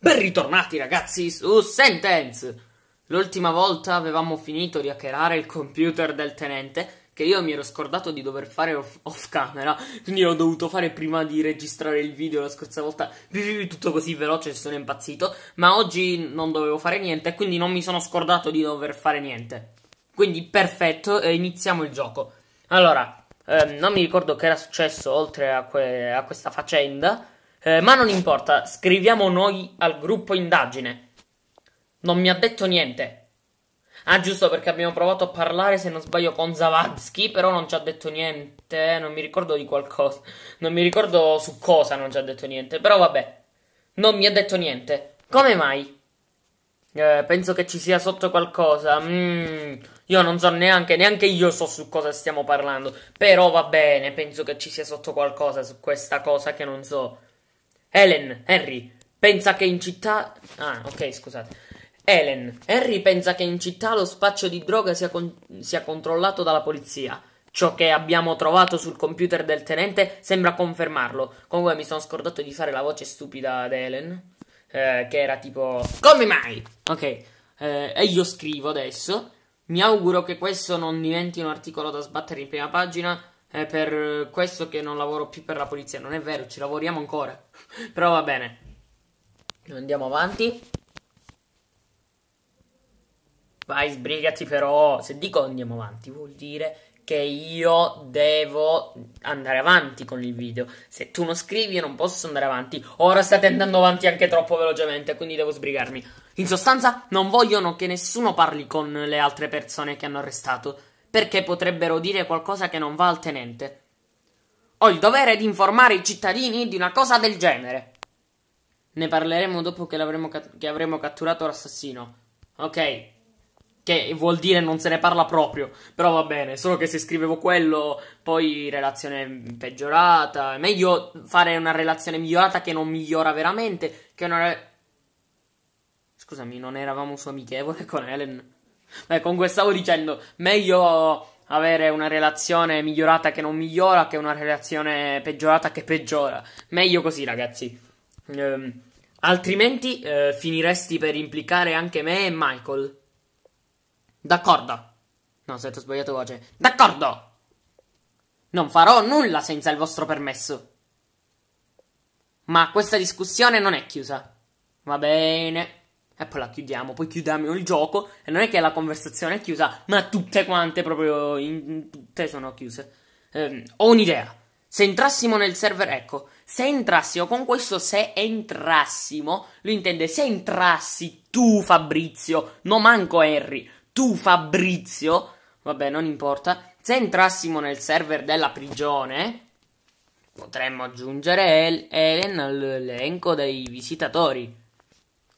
Ben ritornati ragazzi su Sentence! L'ultima volta avevamo finito di hackerare il computer del tenente che io mi ero scordato di dover fare off, off camera quindi l'ho dovuto fare prima di registrare il video la scorsa volta tutto così veloce sono impazzito ma oggi non dovevo fare niente quindi non mi sono scordato di dover fare niente quindi perfetto, iniziamo il gioco Allora, ehm, non mi ricordo che era successo oltre a, que a questa faccenda eh, ma non importa, scriviamo noi al gruppo indagine. Non mi ha detto niente. Ah, giusto perché abbiamo provato a parlare, se non sbaglio, con Zavadsky, però non ci ha detto niente. Eh, non mi ricordo di qualcosa. Non mi ricordo su cosa non ci ha detto niente. Però vabbè, non mi ha detto niente. Come mai? Eh, penso che ci sia sotto qualcosa. Mm, io non so neanche, neanche io so su cosa stiamo parlando. Però va bene, penso che ci sia sotto qualcosa su questa cosa che non so. Helen, Henry, pensa che in città... Ah, ok, scusate. Helen, Henry pensa che in città lo spaccio di droga sia, con... sia controllato dalla polizia. Ciò che abbiamo trovato sul computer del tenente sembra confermarlo. Comunque mi sono scordato di fare la voce stupida ad Helen. Eh, che era tipo... Come mai? Ok, eh, e io scrivo adesso. Mi auguro che questo non diventi un articolo da sbattere in prima pagina è per questo che non lavoro più per la polizia. Non è vero, ci lavoriamo ancora. Però va bene. Andiamo avanti. Vai, sbrigati però. Se dico andiamo avanti, vuol dire che io devo andare avanti con il video. Se tu non scrivi, io non posso andare avanti. Ora state andando avanti anche troppo velocemente, quindi devo sbrigarmi. In sostanza, non vogliono che nessuno parli con le altre persone che hanno arrestato perché potrebbero dire qualcosa che non va al tenente. Ho il dovere di informare i cittadini di una cosa del genere. Ne parleremo dopo che, cat- che avremo catturato l'assassino. Ok. Che vuol dire non se ne parla proprio. Però va bene, solo che se scrivevo quello, poi relazione peggiorata. È meglio fare una relazione migliorata che non migliora veramente. Che una. Re- Scusami, non eravamo su amichevole con Helen? Beh, comunque stavo dicendo, meglio avere una relazione migliorata che non migliora che una relazione peggiorata che peggiora. Meglio così, ragazzi. Ehm, altrimenti eh, finiresti per implicare anche me e Michael. D'accordo. No, se ho sbagliato voce. D'accordo. Non farò nulla senza il vostro permesso. Ma questa discussione non è chiusa. Va bene e poi la chiudiamo, poi chiudiamo il gioco e non è che la conversazione è chiusa, ma tutte quante proprio in, tutte sono chiuse. Eh, ho un'idea. Se entrassimo nel server, ecco, se entrassimo con questo se entrassimo, lui intende se entrassi tu Fabrizio, non manco Harry, tu Fabrizio, vabbè, non importa. Se entrassimo nel server della prigione, potremmo aggiungere El- Ellen all'elenco dei visitatori.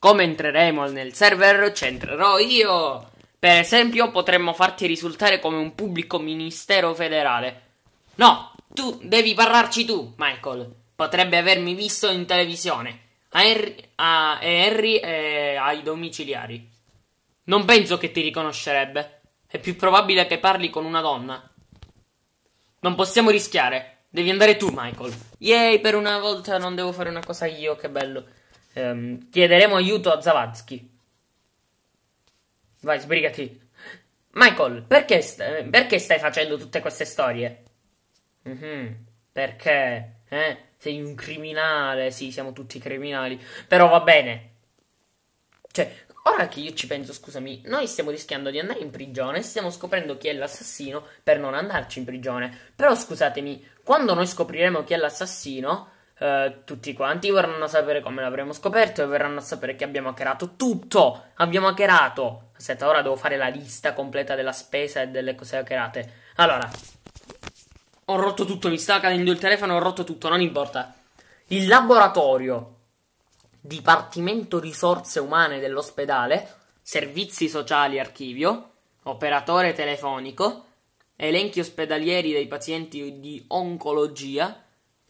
Come entreremo nel server, ci entrerò io. Per esempio, potremmo farti risultare come un pubblico ministero federale. No, tu devi parlarci tu, Michael. Potrebbe avermi visto in televisione. A Henry, a Henry e ai domiciliari. Non penso che ti riconoscerebbe. È più probabile che parli con una donna. Non possiamo rischiare. Devi andare tu, Michael. Yay, per una volta non devo fare una cosa io, che bello ehm, chiederemo aiuto a Zavadsky. Vai, sbrigati. Michael, perché, st- eh, perché stai facendo tutte queste storie? Mm-hmm. Perché? Eh? Sei un criminale. Sì, siamo tutti criminali. Però va bene. Cioè, ora che io ci penso, scusami, noi stiamo rischiando di andare in prigione. Stiamo scoprendo chi è l'assassino per non andarci in prigione. Però scusatemi, quando noi scopriremo chi è l'assassino Uh, tutti quanti vorranno sapere come l'avremo scoperto e verranno a sapere che abbiamo hackerato tutto. Abbiamo hackerato. Aspetta, ora devo fare la lista completa della spesa e delle cose hackerate. Allora, ho rotto tutto, mi sta cadendo il telefono, ho rotto tutto, non importa. Il laboratorio, dipartimento risorse umane dell'ospedale, servizi sociali archivio, operatore telefonico, elenchi ospedalieri dei pazienti di oncologia,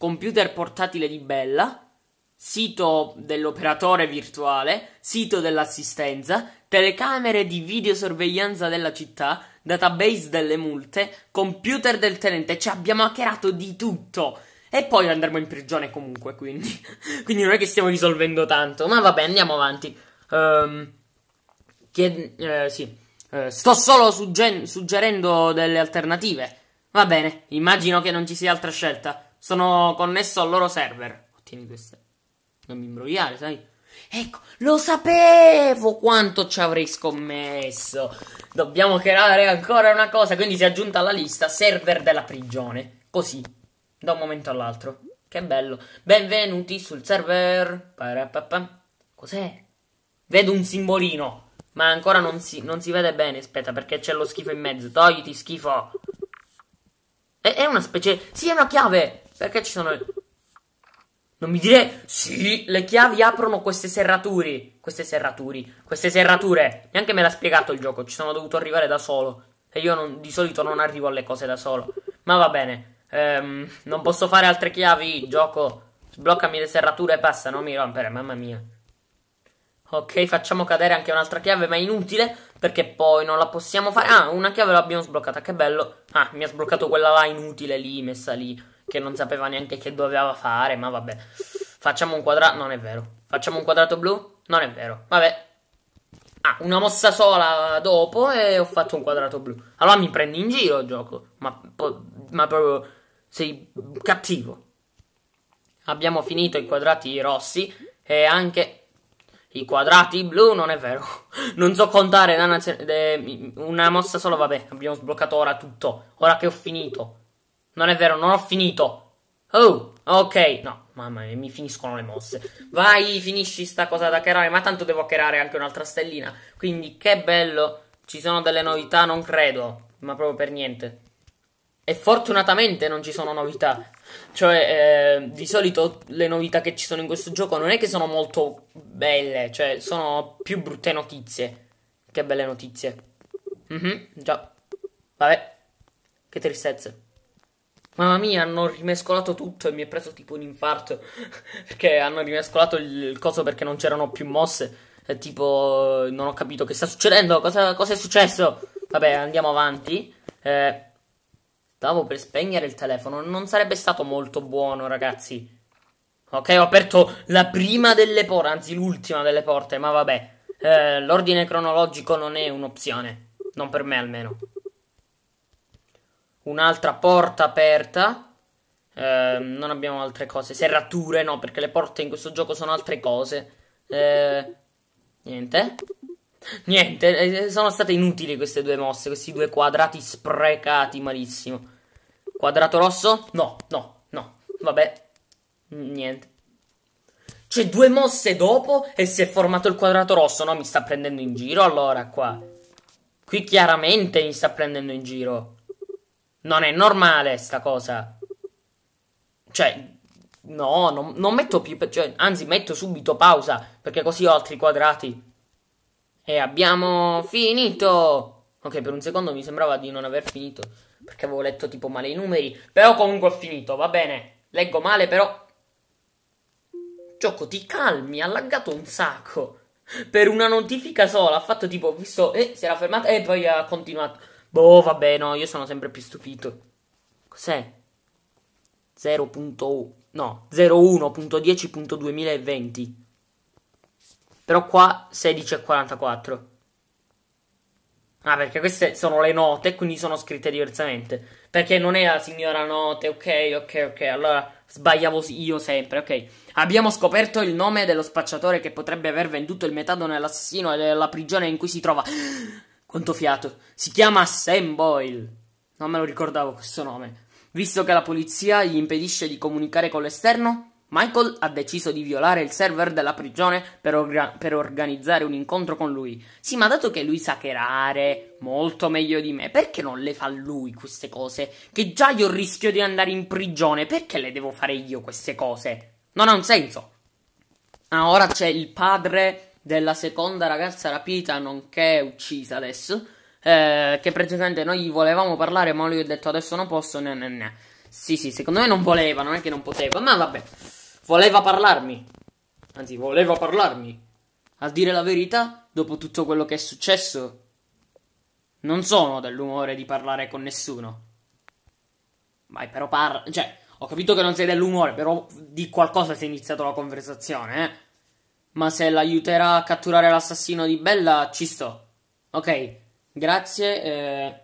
computer portatile di Bella, sito dell'operatore virtuale, sito dell'assistenza, telecamere di videosorveglianza della città, database delle multe, computer del tenente, ci cioè abbiamo hackerato di tutto. E poi andremo in prigione comunque, quindi. quindi non è che stiamo risolvendo tanto. Ma vabbè, andiamo avanti. Um, ehm, chied- eh, sì. eh, sto solo sugge- suggerendo delle alternative. Va bene, immagino che non ci sia altra scelta. Sono connesso al loro server. Ottieni queste. Non mi imbrogliare, sai? Ecco, lo sapevo quanto ci avrei scommesso. Dobbiamo creare ancora una cosa, quindi si è aggiunta alla lista server della prigione. Così, da un momento all'altro. Che bello. Benvenuti sul server. Cos'è? Vedo un simbolino, ma ancora non si, non si vede bene. Aspetta, perché c'è lo schifo in mezzo. Togliti, schifo. È, è una specie... Sì, è una chiave. Perché ci sono... Non mi dire... Sì, le chiavi aprono queste serrature. Queste serrature. Queste serrature. Neanche me l'ha spiegato il gioco. Ci sono dovuto arrivare da solo. E io non, di solito non arrivo alle cose da solo. Ma va bene. Ehm, non posso fare altre chiavi, gioco. Sbloccami le serrature e passa, non mi rompere, mamma mia. Ok, facciamo cadere anche un'altra chiave, ma è inutile, perché poi non la possiamo fare. Ah, una chiave l'abbiamo sbloccata, che bello. Ah, mi ha sbloccato quella là inutile lì, messa lì che non sapeva neanche che doveva fare, ma vabbè. Facciamo un quadrato, non è vero. Facciamo un quadrato blu? Non è vero. Vabbè. Ah, una mossa sola dopo e ho fatto un quadrato blu. Allora mi prendi in giro il gioco, ma, po- ma proprio sei cattivo. Abbiamo finito i quadrati rossi e anche i quadrati blu, non è vero. non so contare una, una mossa sola, vabbè, abbiamo sbloccato ora tutto. Ora che ho finito. Non è vero, non ho finito. Oh, ok. No, mamma mia, mi finiscono le mosse. Vai, finisci sta cosa da creare. Ma tanto devo creare anche un'altra stellina. Quindi, che bello. Ci sono delle novità, non credo. Ma proprio per niente. E fortunatamente non ci sono novità. Cioè, eh, di solito le novità che ci sono in questo gioco non è che sono molto belle. Cioè, sono più brutte notizie. Che belle notizie. Mhm, già. Vabbè. Che tristezze. Mamma mia, hanno rimescolato tutto e mi è preso tipo un infarto. perché hanno rimescolato il, il coso perché non c'erano più mosse. E tipo, non ho capito che sta succedendo. Cosa, cosa è successo? Vabbè, andiamo avanti. Eh, stavo per spegnere il telefono. Non sarebbe stato molto buono, ragazzi. Ok, ho aperto la prima delle porte, anzi l'ultima delle porte, ma vabbè. Eh, l'ordine cronologico non è un'opzione. Non per me almeno un'altra porta aperta. Eh, non abbiamo altre cose. Serrature, no, perché le porte in questo gioco sono altre cose. Eh, niente. Niente, eh, eh, sono state inutili queste due mosse, questi due quadrati sprecati malissimo. Quadrato rosso? No, no, no. Vabbè, niente. Cioè, due mosse dopo e si è formato il quadrato rosso. No, mi sta prendendo in giro allora qua. Qui chiaramente mi sta prendendo in giro. Non è normale sta cosa. Cioè, no, non, non metto più, cioè, anzi metto subito pausa, perché così ho altri quadrati. E abbiamo finito! Ok, per un secondo mi sembrava di non aver finito, perché avevo letto tipo male i numeri, però comunque ho finito, va bene. Leggo male, però... Gioco, ti calmi, ha laggato un sacco. Per una notifica sola, ha fatto tipo, visto, eh, si era fermata e poi ha continuato. Boh, vabbè, no, io sono sempre più stupito. Cos'è? 0.1 no, 01.10.2020. Però qua 16.44. Ah, perché queste sono le note, quindi sono scritte diversamente. Perché non è la signora note, ok, ok, ok. Allora sbagliavo io sempre, ok. Abbiamo scoperto il nome dello spacciatore che potrebbe aver venduto il metadone all'assassino della prigione in cui si trova. Quanto fiato. Si chiama Sam Boyle. Non me lo ricordavo questo nome. Visto che la polizia gli impedisce di comunicare con l'esterno, Michael ha deciso di violare il server della prigione per, orga- per, organizzare un incontro con lui. Sì, ma dato che lui sa cherare molto meglio di me, perché non le fa lui queste cose? Che già io rischio di andare in prigione, perché le devo fare io queste cose? Non ha un senso. Ah, ora c'è il padre della seconda ragazza rapita, nonché uccisa adesso, eh, che praticamente noi volevamo parlare, ma lui ha detto adesso non posso, Né, né, né. Sì, sì, secondo me non voleva, non è che non poteva, ma vabbè, voleva parlarmi. Anzi, voleva parlarmi. A dire la verità, dopo tutto quello che è successo, non sono dell'umore di parlare con nessuno. Vai, però parla. Cioè, ho capito che non sei dell'umore, però di qualcosa si è iniziato la conversazione, eh ma se l'aiuterà a catturare l'assassino di Bella, ci sto. Ok, grazie. Eh,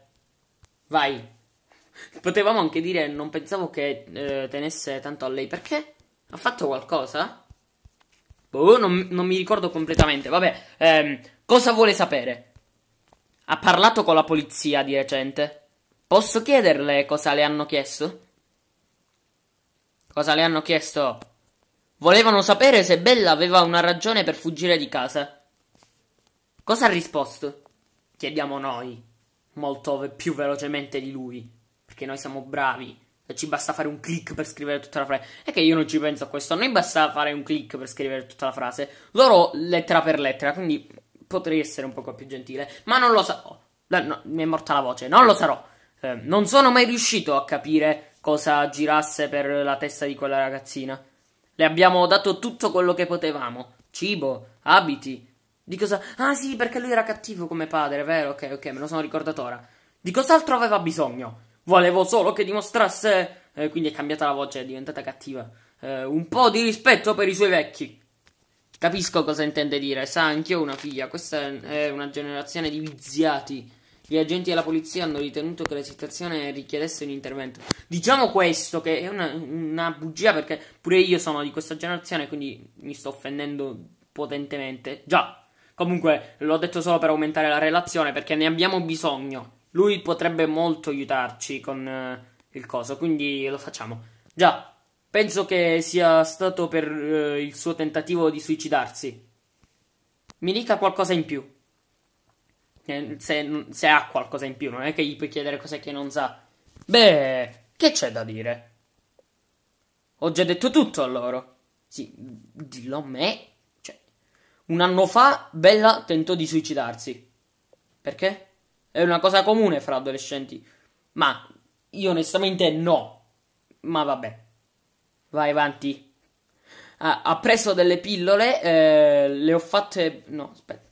vai. Potevamo anche dire, non pensavo che eh, tenesse tanto a lei. Perché? Ha fatto qualcosa? Boh, non, non mi ricordo completamente. Vabbè, ehm, cosa vuole sapere? Ha parlato con la polizia di recente. Posso chiederle cosa le hanno chiesto? Cosa le hanno chiesto? Volevano sapere se Bella aveva una ragione per fuggire di casa. Cosa ha risposto? Chiediamo noi, molto più velocemente di lui, perché noi siamo bravi ci basta fare un click per scrivere tutta la frase. È che io non ci penso a questo. A noi basta fare un click per scrivere tutta la frase. Loro lettera per lettera, quindi potrei essere un poco più gentile. Ma non lo sarò. No, mi è morta la voce. Non lo sarò. Eh, non sono mai riuscito a capire cosa girasse per la testa di quella ragazzina. Le abbiamo dato tutto quello che potevamo. Cibo, abiti. Di cosa... Ah sì, perché lui era cattivo come padre, vero? Ok, ok, me lo sono ricordato ora. Di cos'altro aveva bisogno? Volevo solo che dimostrasse... Eh, quindi è cambiata la voce, è diventata cattiva. Eh, un po' di rispetto per i suoi vecchi. Capisco cosa intende dire, sa, anch'io una figlia. Questa è una generazione di viziati gli agenti della polizia hanno ritenuto che la situazione richiedesse un intervento. Diciamo questo, che è una, una bugia, perché pure io sono di questa generazione, quindi mi sto offendendo potentemente. Già, comunque l'ho detto solo per aumentare la relazione, perché ne abbiamo bisogno. Lui potrebbe molto aiutarci con eh, il coso, quindi lo facciamo. Già, penso che sia stato per eh, il suo tentativo di suicidarsi. Mi dica qualcosa in più. Eh, se, se ha qualcosa in più, non è che gli puoi chiedere cose che non sa. Beh, che c'è da dire? Ho già detto tutto a loro. Sì, dillo a me. Cioè, un anno fa Bella tentò di suicidarsi. Perché? È una cosa comune fra adolescenti. Ma io onestamente no. Ma vabbè. Vai avanti. Ah, ha preso delle pillole, eh, le ho fatte... No, aspetta.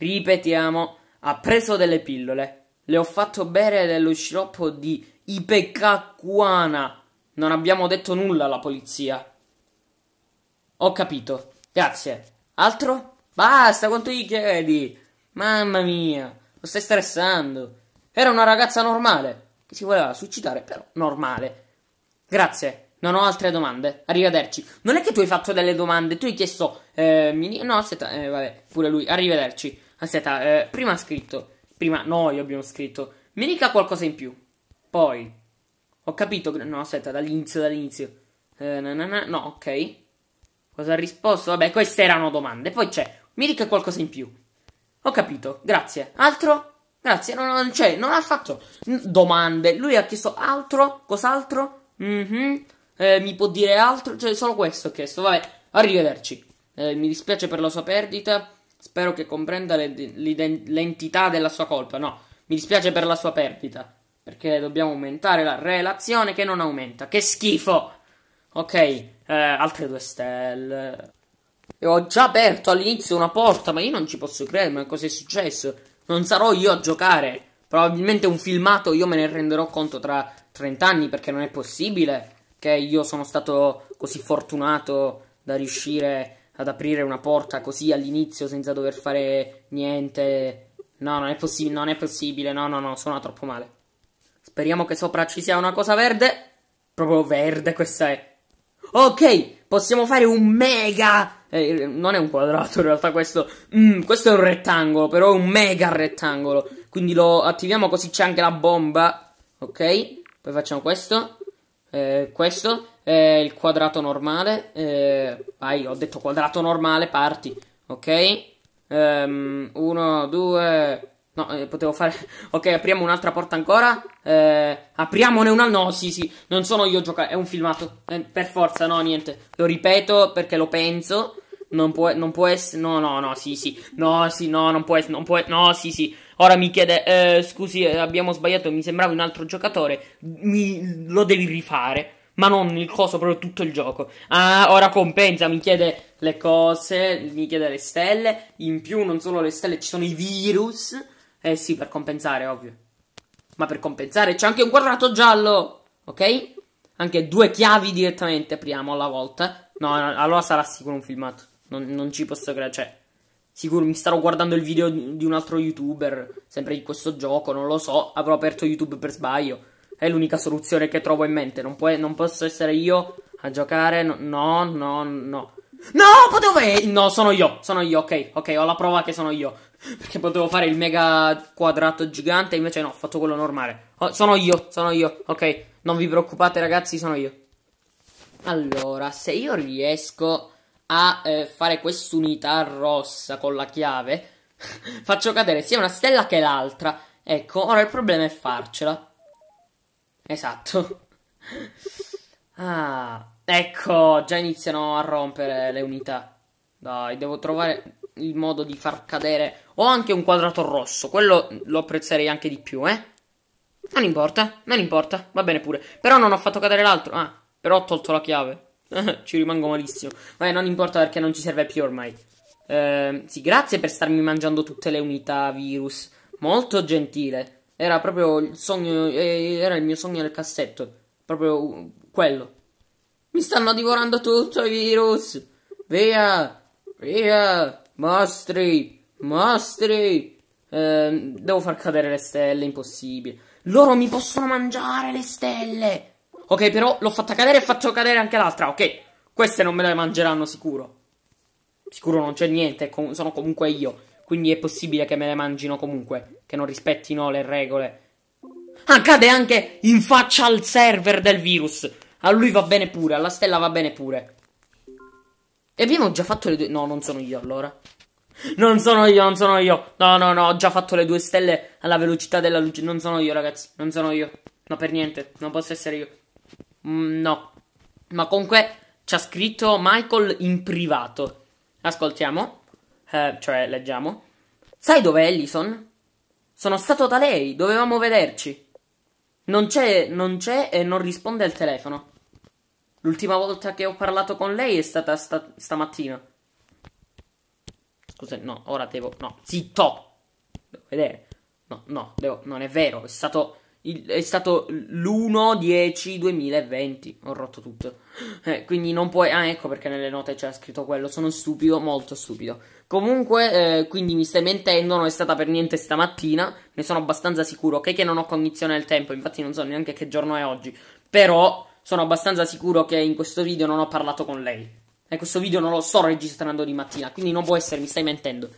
Ripetiamo, ha preso delle pillole, le ho fatto bere dello sciroppo di ipecacuana. Non abbiamo detto nulla alla polizia. Ho capito. Grazie. Altro? Basta, quanto gli chiedi? Mamma mia, lo stai stressando. Era una ragazza normale, che si voleva suicidare, però normale. Grazie. Non ho altre domande. Arrivederci. Non è che tu hai fatto delle domande, tu hai chiesto. Eh, mi... No, aspetta, eh, vabbè, pure lui. Arrivederci. Aspetta, eh, prima ha scritto. Prima noi abbiamo scritto. Mi dica qualcosa in più. Poi. Ho capito. No, aspetta, dall'inizio, dall'inizio. Eh, na, na, na, no, ok. Cosa ha risposto? Vabbè, queste erano domande. Poi c'è. Mi dica qualcosa in più. Ho capito, grazie. Altro? Grazie, no, non c'è, non ha fatto domande. Lui ha chiesto altro, cos'altro? Mm-hmm. Eh, mi può dire altro? Cioè, solo questo ho chiesto. Vabbè, arrivederci. Eh, mi dispiace per la sua perdita. Spero che comprenda l'entità della sua colpa. No, mi dispiace per la sua perdita. Perché dobbiamo aumentare la relazione che non aumenta. Che schifo! Ok, eh, altre due stelle. E ho già aperto all'inizio una porta, ma io non ci posso credere, ma cosa è successo? Non sarò io a giocare. Probabilmente un filmato io me ne renderò conto tra 30 anni, perché non è possibile che io sono stato così fortunato da riuscire a ad aprire una porta così all'inizio senza dover fare niente. No, non è, possi- non è possibile. No, no, no, suona troppo male. Speriamo che sopra ci sia una cosa verde. Proprio verde questa è. Ok, possiamo fare un mega... Eh, non è un quadrato in realtà questo. Mm, questo è un rettangolo, però è un mega rettangolo. Quindi lo attiviamo così c'è anche la bomba. Ok, poi facciamo questo. Eh, questo è il quadrato normale. Eh, vai, ho detto quadrato normale, parti, ok? Ehm, uno due No, eh, potevo fare... ok, apriamo un'altra porta ancora. Eh, apriamone una... No, sì, sì, non sono io a giocare, è un filmato. Eh, per forza, no, niente. Lo ripeto perché lo penso. Non può, non può essere, no, no, no, sì, sì, no, sì, no, non può essere, non può no, sì, sì. Ora mi chiede, eh, scusi, abbiamo sbagliato, mi sembrava un altro giocatore, mi, lo devi rifare. Ma non il coso, proprio tutto il gioco. Ah, ora compensa, mi chiede le cose, mi chiede le stelle. In più, non solo le stelle, ci sono i virus. Eh sì, per compensare, ovvio. Ma per compensare c'è anche un quadrato giallo, ok? Anche due chiavi direttamente apriamo alla volta. no allora sarà sicuro un filmato. Non, non ci posso credere. Cioè, sicuro mi starò guardando il video di un altro youtuber, sempre di questo gioco, non lo so. Avrò aperto YouTube per sbaglio. È l'unica soluzione che trovo in mente. Non, puoi, non posso essere io a giocare. No, no, no. No, potevo. No, sono io. Sono io. Ok, ok, ho la prova che sono io. Perché potevo fare il mega quadrato gigante, invece no, ho fatto quello normale. Oh, sono io, sono io. Ok, non vi preoccupate, ragazzi, sono io. Allora, se io riesco a eh, fare quest'unità rossa con la chiave, faccio cadere sia una stella che l'altra. Ecco, ora il problema è farcela. Esatto. ah, ecco, già iniziano a rompere le unità. Dai, devo trovare il modo di far cadere. Ho anche un quadrato rosso, quello lo apprezzerei anche di più, eh. Non importa, non importa, va bene pure. Però non ho fatto cadere l'altro. Ah, però ho tolto la chiave. ci rimango malissimo. Vabbè, non importa perché non ci serve più ormai. Eh, sì, grazie per starmi mangiando tutte le unità virus. Molto gentile. Era proprio il sogno, eh, era il mio sogno nel cassetto. Proprio uh, quello. Mi stanno divorando tutto i virus. Via, via, mostri, mostri. Eh, devo far cadere le stelle, impossibile. Loro mi possono mangiare le stelle. Ok, però l'ho fatta cadere e faccio cadere anche l'altra. Ok, queste non me le mangeranno sicuro. Sicuro non c'è niente, sono comunque io. Quindi è possibile che me le mangino comunque. Che non rispettino le regole. Accade ah, anche in faccia al server del virus. A lui va bene pure, alla stella va bene pure. E abbiamo già fatto le due... No, non sono io allora. Non sono io, non sono io. No, no, no, ho già fatto le due stelle alla velocità della luce. Non sono io, ragazzi. Non sono io. No, per niente. Non posso essere io. Mm, no. Ma comunque ci ha scritto Michael in privato. Ascoltiamo. Eh, cioè, leggiamo. Sai dov'è Ellison? Sono stato da lei, dovevamo vederci. Non c'è, non c'è e non risponde al telefono. L'ultima volta che ho parlato con lei è stata sta- stamattina. Scusa, no, ora devo... No, zitto! Devo vedere. No, no, devo, non è vero, è stato il, è stato l'1-10-2020. Ho rotto tutto. Eh, quindi non puoi. Ah, ecco perché nelle note c'era scritto quello. Sono stupido, molto stupido. Comunque, eh, quindi mi stai mentendo. Non è stata per niente stamattina. Ne sono abbastanza sicuro. Ok, che non ho cognizione del tempo. Infatti, non so neanche che giorno è oggi. Però sono abbastanza sicuro che in questo video non ho parlato con lei. E questo video non lo sto registrando di mattina. Quindi non può essere, mi stai mentendo.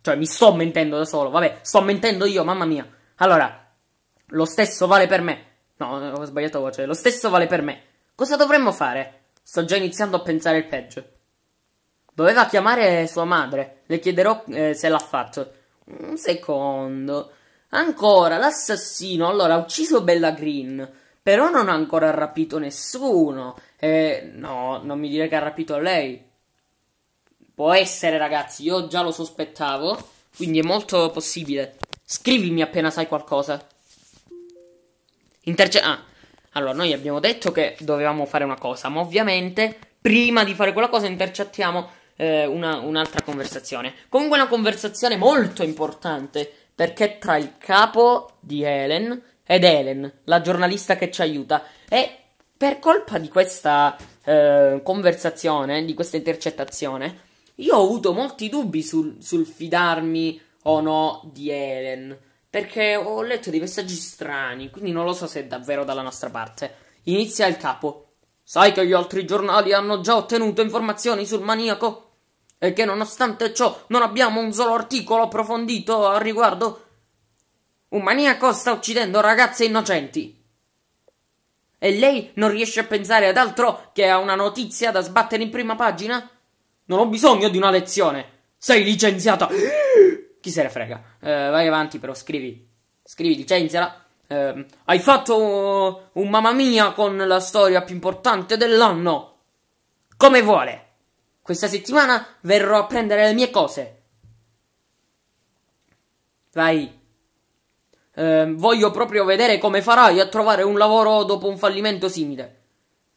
Cioè, mi sto mentendo da solo. Vabbè, sto mentendo io, mamma mia. Allora, lo stesso vale per me. No, ho sbagliato voce. Lo stesso vale per me. Cosa dovremmo fare? Sto già iniziando a pensare il peggio. Doveva chiamare sua madre. Le chiederò eh, se l'ha fatto. Un secondo. Ancora, l'assassino allora ha ucciso Bella Green, però non ha ancora rapito nessuno. E eh, no, non mi dire che ha rapito lei. Può essere, ragazzi, io già lo sospettavo, quindi è molto possibile. Scrivimi appena sai qualcosa. Interce- ah, allora, noi abbiamo detto che dovevamo fare una cosa, ma ovviamente prima di fare quella cosa intercettiamo eh, una, un'altra conversazione. Comunque una conversazione molto importante, perché tra il capo di Helen ed Helen, la giornalista che ci aiuta, e per colpa di questa eh, conversazione, di questa intercettazione, io ho avuto molti dubbi sul, sul fidarmi o no di Helen. Perché ho letto dei messaggi strani, quindi non lo so se è davvero dalla nostra parte. Inizia il capo. Sai che gli altri giornali hanno già ottenuto informazioni sul maniaco? E che nonostante ciò non abbiamo un solo articolo approfondito al riguardo? Un maniaco sta uccidendo ragazze innocenti. E lei non riesce a pensare ad altro che a una notizia da sbattere in prima pagina? Non ho bisogno di una lezione. Sei licenziata chi se ne frega. Eh, vai avanti, però scrivi. Scrivi, licenzia. Eh, hai fatto un mamma mia con la storia più importante dell'anno. Come vuole. Questa settimana verrò a prendere le mie cose. Vai. Eh, voglio proprio vedere come farai a trovare un lavoro dopo un fallimento simile.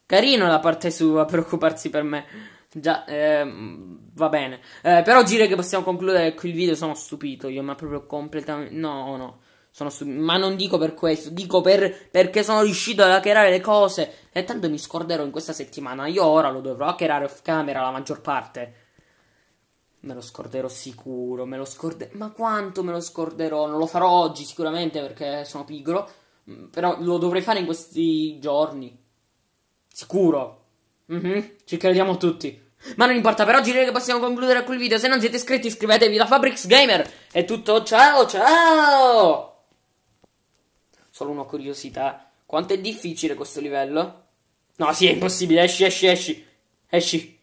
Carino la parte sua a preoccuparsi per me. Già, ehm, va bene. Eh, per oggi, che possiamo concludere qui il video. Sono stupito io, ma proprio completamente. No, no. Sono stupito. Ma non dico per questo, dico per, perché sono riuscito ad hackerare le cose. E tanto mi scorderò in questa settimana. Io ora lo dovrò hackerare off camera la maggior parte. Me lo scorderò sicuro, me lo scorderò. Ma quanto me lo scorderò? Non lo farò oggi sicuramente perché sono pigro. Mm, però lo dovrei fare in questi giorni. Sicuro. Mm-hmm. Ci crediamo tutti. Ma non importa, per oggi direi che possiamo concludere quel video. Se non siete iscritti, iscrivetevi da Fabrics Gamer. È tutto, ciao ciao! Solo una curiosità. Quanto è difficile questo livello? No, sì, è impossibile. Esci, esci, esci. Esci.